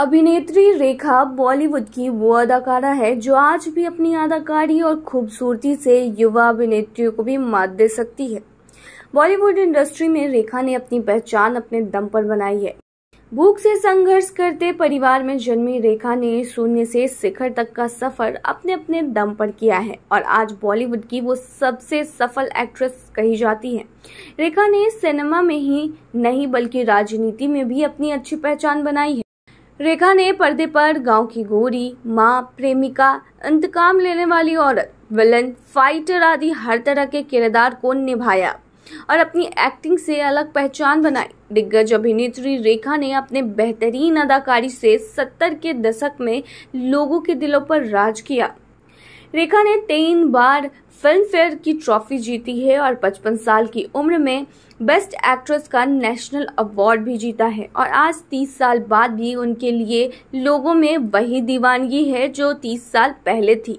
अभिनेत्री रेखा बॉलीवुड की वो अदाकारा है जो आज भी अपनी अदाकारी और खूबसूरती से युवा अभिनेत्रियों को भी मात दे सकती है बॉलीवुड इंडस्ट्री में रेखा ने अपनी पहचान अपने दम पर बनाई है भूख से संघर्ष करते परिवार में जन्मी रेखा ने शून्य से शिखर तक का सफर अपने अपने दम पर किया है और आज बॉलीवुड की वो सबसे सफल एक्ट्रेस कही जाती है रेखा ने सिनेमा में ही नहीं बल्कि राजनीति में भी अपनी अच्छी पहचान बनाई है रेखा ने पर्दे पर गांव की गोरी माँ प्रेमिका इंतकाम लेने वाली औरत विलन फाइटर आदि हर तरह के किरदार को निभाया और अपनी एक्टिंग से अलग पहचान बनाई दिग्गज अभिनेत्री रेखा ने अपने बेहतरीन अदाकारी से सत्तर के दशक में लोगों के दिलों पर राज किया रेखा ने तीन बार फिल्म फेयर की ट्रॉफी जीती है और 55 साल की उम्र में बेस्ट एक्ट्रेस का नेशनल अवार्ड भी जीता है और आज 30 साल बाद भी उनके लिए लोगों में वही दीवानगी है जो 30 साल पहले थी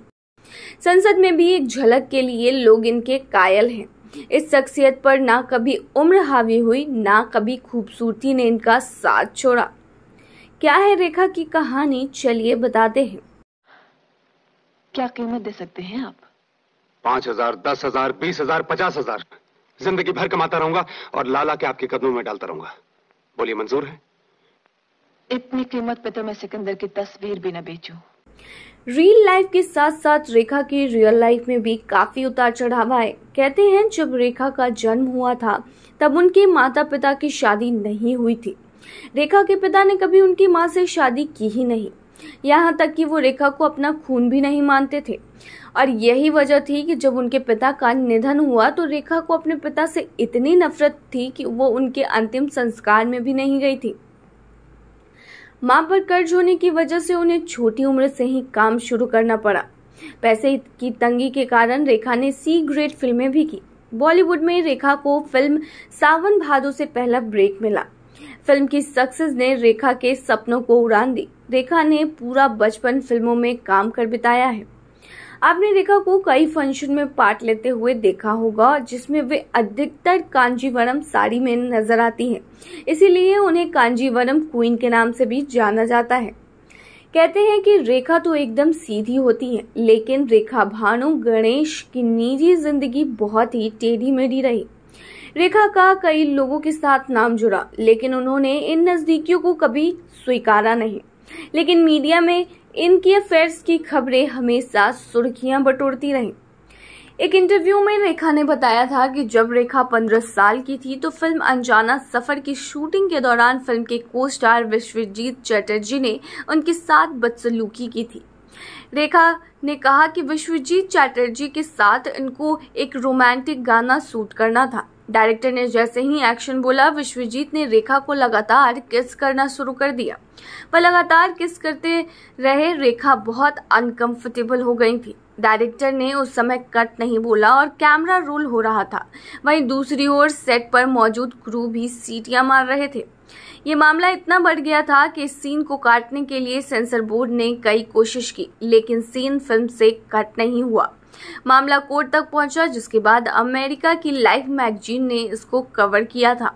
संसद में भी एक झलक के लिए लोग इनके कायल हैं इस शख्सियत पर ना कभी उम्र हावी हुई ना कभी खूबसूरती ने इनका साथ छोड़ा क्या है रेखा की कहानी चलिए बताते हैं क्या कीमत दे सकते हैं आप पांच हजार दस हजार बीस हजार पचास हजार जिंदगी भर कमाता रहूंगा और लाला के आपके कदमों में डालता रहूंगा बोलिए मंजूर है इतनी कीमत पे तो मैं सिकंदर की तस्वीर भी ना बेचू रियल लाइफ के साथ साथ रेखा की रियल लाइफ में भी काफी उतार चढ़ाव आए कहते हैं जब रेखा का जन्म हुआ था तब उनके माता पिता की शादी नहीं हुई थी रेखा के पिता ने कभी उनकी माँ से शादी की ही नहीं यहाँ तक कि वो रेखा को अपना खून भी नहीं मानते थे और यही वजह थी कि जब उनके पिता का निधन हुआ तो रेखा को अपने पिता से इतनी नफरत थी कि वो उनके अंतिम संस्कार में भी नहीं गई थी माँ पर कर्ज होने की वजह से उन्हें छोटी उम्र से ही काम शुरू करना पड़ा पैसे की तंगी के कारण रेखा ने सी ग्रेड फिल्में भी की बॉलीवुड में रेखा को फिल्म सावन भादो से पहला ब्रेक मिला फिल्म की सक्सेस ने रेखा के सपनों को उड़ान दी रेखा ने पूरा बचपन फिल्मों में काम कर बिताया है आपने रेखा को कई फंक्शन में पार्ट लेते हुए देखा होगा जिसमें वे अधिकतर कांजीवरम साड़ी में नजर आती हैं इसीलिए उन्हें कांजीवरम क्वीन के नाम से भी जाना जाता है कहते हैं कि रेखा तो एकदम सीधी होती है लेकिन रेखा भानु गणेश की निजी जिंदगी बहुत ही टेढ़ी मेढ़ी रही रेखा का कई लोगों के साथ नाम जुड़ा लेकिन उन्होंने इन नजदीकियों को कभी स्वीकारा नहीं लेकिन मीडिया में इनकी अफेयर्स की खबरें हमेशा सुर्खियां बटोरती रहीं एक इंटरव्यू में रेखा ने बताया था कि जब रेखा पंद्रह साल की थी तो फिल्म अनजाना सफर की शूटिंग के दौरान फिल्म के को स्टार विश्वजीत चटर्जी ने उनके साथ बदसलूकी की थी रेखा ने कहा कि विश्वजीत चैटर्जी के साथ इनको एक रोमांटिक गाना सूट करना था डायरेक्टर ने जैसे ही एक्शन बोला विश्वजीत ने रेखा को लगातार किस करना शुरू कर दिया वह लगातार किस करते रहे रेखा बहुत अनकंफर्टेबल हो गई थी डायरेक्टर ने उस समय कट नहीं बोला और कैमरा रोल हो रहा था वहीं दूसरी ओर सेट पर मौजूद क्रू भी सीटियां मार रहे थे ये मामला इतना बढ़ गया था कि इस सीन को काटने के लिए सेंसर बोर्ड ने कई कोशिश की लेकिन सीन फिल्म से कट नहीं हुआ मामला कोर्ट तक पहुंचा जिसके बाद अमेरिका की लाइफ मैगजीन ने इसको कवर किया था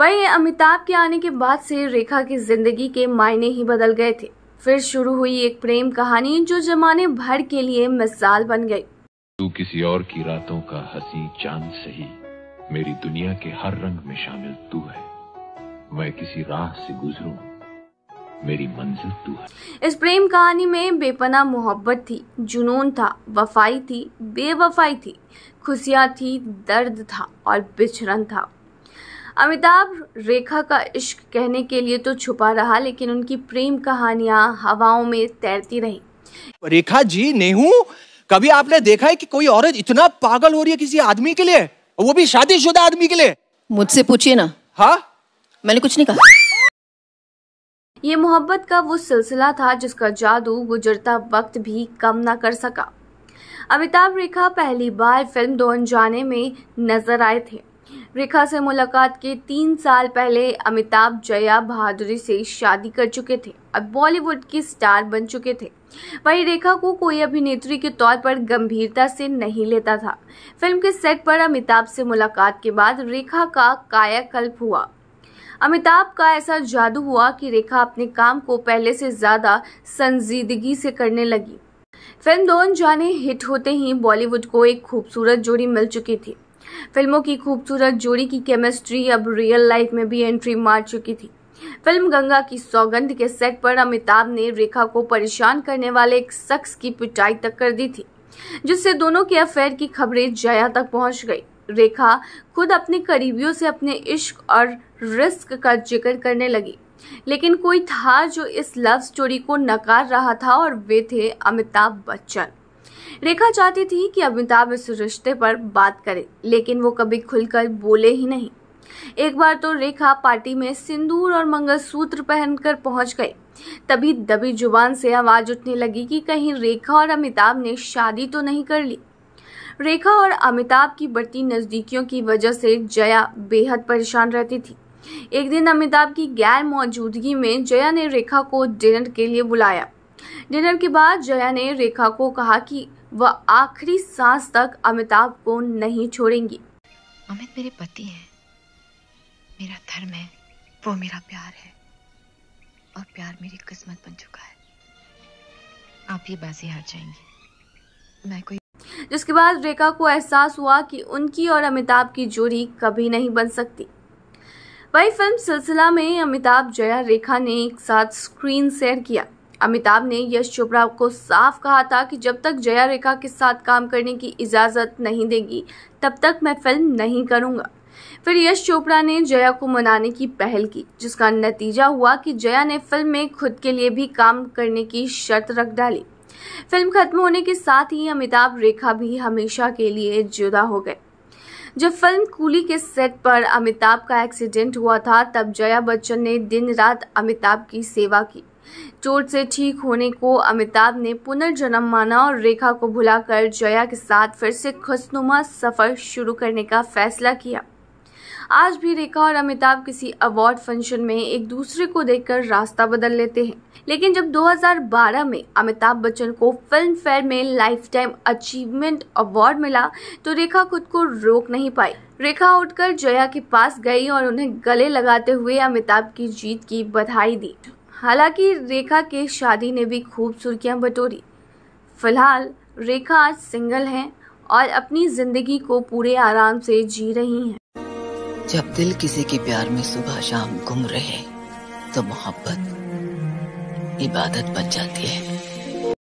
वहीं अमिताभ के आने के बाद से रेखा की जिंदगी के मायने ही बदल गए थे फिर शुरू हुई एक प्रेम कहानी जो जमाने भर के लिए मिसाल बन गई तू किसी और की रातों का हसी चांद सही मेरी दुनिया के हर रंग में शामिल तू है मैं किसी राह से गुजरूं मेरी मंजिल तू है इस प्रेम कहानी में बेपना मोहब्बत थी जुनून था वफाई थी बेवफाई थी खुशियाँ थी दर्द था और बिछड़न था अमिताभ रेखा का इश्क कहने के लिए तो छुपा रहा लेकिन उनकी प्रेम कहानियां हवाओं में तैरती रही रेखा जी नेहू कभी आपने देखा है कि कोई औरत इतना पागल हो रही है किसी आदमी के लिए वो भी शादीशुदा आदमी के लिए मुझसे पूछिए ना हाँ मैंने कुछ नहीं कहा ये मोहब्बत का वो सिलसिला था जिसका जादू गुजरता वक्त भी कम ना कर सका अमिताभ रेखा पहली बार फिल्म दो अनजाने में नजर आए थे रेखा से मुलाकात के तीन साल पहले अमिताभ जया बहादुरी से शादी कर चुके थे और बॉलीवुड की स्टार बन चुके थे वहीं रेखा को कोई अभिनेत्री के तौर पर गंभीरता से नहीं लेता था फिल्म के सेट पर अमिताभ से मुलाकात के बाद रेखा का कायाकल्प हुआ अमिताभ का ऐसा जादू हुआ कि रेखा अपने काम को पहले से ज्यादा संजीदगी से करने लगी फिल्म दोन जाने हिट होते ही बॉलीवुड को एक खूबसूरत जोड़ी मिल चुकी थी फिल्मों की खूबसूरत जोड़ी की केमिस्ट्री अब रियल लाइफ में भी एंट्री मार चुकी थी फिल्म गंगा की सौगंध के सेट पर अमिताभ ने रेखा को परेशान करने वाले एक शख्स की पिटाई तक कर दी थी जिससे दोनों के अफेयर की खबरें जया तक पहुंच गई रेखा खुद अपने करीबियों से अपने इश्क और रिस्क का जिक्र करने लगी लेकिन कोई था जो इस लव स्टोरी को नकार रहा था और वे थे अमिताभ बच्चन रेखा चाहती थी कि अमिताभ इस रिश्ते पर बात करे लेकिन वो कभी खुलकर बोले ही नहीं एक बार तो रेखा पार्टी में सिंदूर और मंगलसूत्र पहनकर पहुंच गई तभी दबी जुबान से आवाज उठने लगी कि कहीं रेखा और अमिताभ ने शादी तो नहीं कर ली रेखा और अमिताभ की बढ़ती नज़दीकियों की वजह से जया बेहद परेशान रहती थी एक दिन अमिताभ की गैर मौजूदगी में जया ने रेखा को डिनर के लिए बुलाया डिनर के बाद जया ने रेखा को कहा कि वह आखिरी सांस तक अमिताभ को नहीं छोड़ेंगी अमित मेरे पति हैं मेरा धर्म है वो मेरा प्यार है और प्यार मेरी किस्मत बन चुका है आप ये बाजी हार जाएंगे मैं कोई जिसके बाद रेखा को एहसास हुआ कि उनकी और अमिताभ की जोड़ी कभी नहीं बन सकती वही फिल्म सिलसिला में अमिताभ जया रेखा ने एक साथ स्क्रीन शेयर किया अमिताभ ने यश चोपड़ा को साफ कहा था कि जब तक जया रेखा के साथ काम करने की इजाज़त नहीं देगी तब तक मैं फिल्म नहीं करूंगा फिर यश चोपड़ा ने जया को मनाने की पहल की जिसका नतीजा हुआ कि जया ने फिल्म में खुद के लिए भी काम करने की शर्त रख डाली फिल्म खत्म होने के साथ ही अमिताभ रेखा भी हमेशा के लिए जुदा हो गए जब फिल्म कूली के सेट पर अमिताभ का एक्सीडेंट हुआ था तब जया बच्चन ने दिन रात अमिताभ की सेवा की चोट से ठीक होने को अमिताभ ने पुनर्जन्म माना और रेखा को भुलाकर जया के साथ फिर से खुशनुमा सफ़र शुरू करने का फैसला किया आज भी रेखा और अमिताभ किसी अवार्ड फंक्शन में एक दूसरे को देखकर रास्ता बदल लेते हैं लेकिन जब 2012 में अमिताभ बच्चन को फिल्म फेयर में लाइफ टाइम अचीवमेंट अवार्ड मिला तो रेखा खुद को रोक नहीं पाई रेखा उठकर जया के पास गई और उन्हें गले लगाते हुए अमिताभ की जीत की बधाई दी हालांकि रेखा के शादी ने भी खूब सुर्खियां बटोरी फिलहाल रेखा आज सिंगल हैं और अपनी ज़िंदगी को पूरे आराम से जी रही हैं जब दिल किसी के प्यार में सुबह शाम घूम रहे तो मोहब्बत इबादत बन जाती है